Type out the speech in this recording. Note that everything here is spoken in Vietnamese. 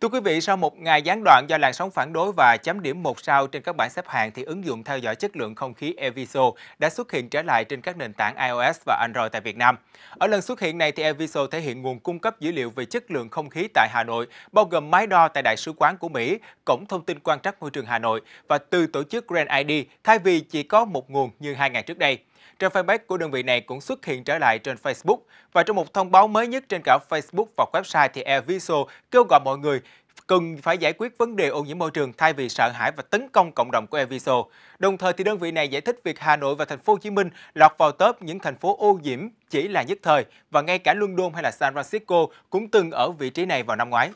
Thưa quý vị, sau một ngày gián đoạn do làn sóng phản đối và chấm điểm một sao trên các bảng xếp hạng thì ứng dụng theo dõi chất lượng không khí Eviso đã xuất hiện trở lại trên các nền tảng iOS và Android tại Việt Nam. Ở lần xuất hiện này thì Eviso thể hiện nguồn cung cấp dữ liệu về chất lượng không khí tại Hà Nội, bao gồm máy đo tại Đại sứ quán của Mỹ, Cổng thông tin quan trắc môi trường Hà Nội và từ tổ chức Grand ID thay vì chỉ có một nguồn như hai ngày trước đây. Trang fanpage của đơn vị này cũng xuất hiện trở lại trên Facebook và trong một thông báo mới nhất trên cả Facebook và website thì Airvisual kêu gọi mọi người cần phải giải quyết vấn đề ô nhiễm môi trường thay vì sợ hãi và tấn công cộng đồng của Eviso. Đồng thời thì đơn vị này giải thích việc Hà Nội và thành phố Hồ Chí Minh lọt vào top những thành phố ô nhiễm chỉ là nhất thời và ngay cả London hay là San Francisco cũng từng ở vị trí này vào năm ngoái.